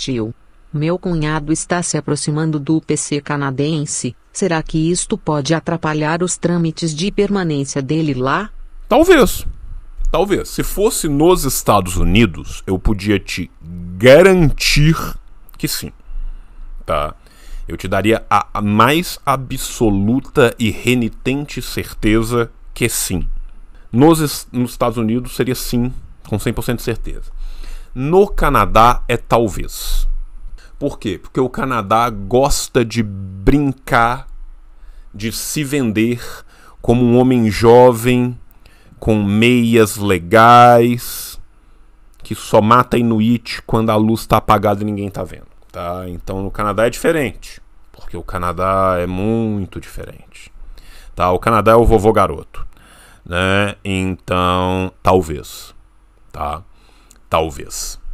tio. Meu cunhado está se aproximando do PC canadense. Será que isto pode atrapalhar os trâmites de permanência dele lá? Talvez. Talvez. Se fosse nos Estados Unidos, eu podia te garantir que sim. Tá? Eu te daria a mais absoluta e renitente certeza que sim. Nos, nos Estados Unidos seria sim, com 100% de certeza. No Canadá é talvez. Por quê? Porque o Canadá gosta de brincar, de se vender como um homem jovem com meias legais que só mata inuit quando a luz está apagada e ninguém está vendo, tá? Então no Canadá é diferente, porque o Canadá é muito diferente. Tá? O Canadá é o vovô garoto, né? Então, talvez, tá? Talvez.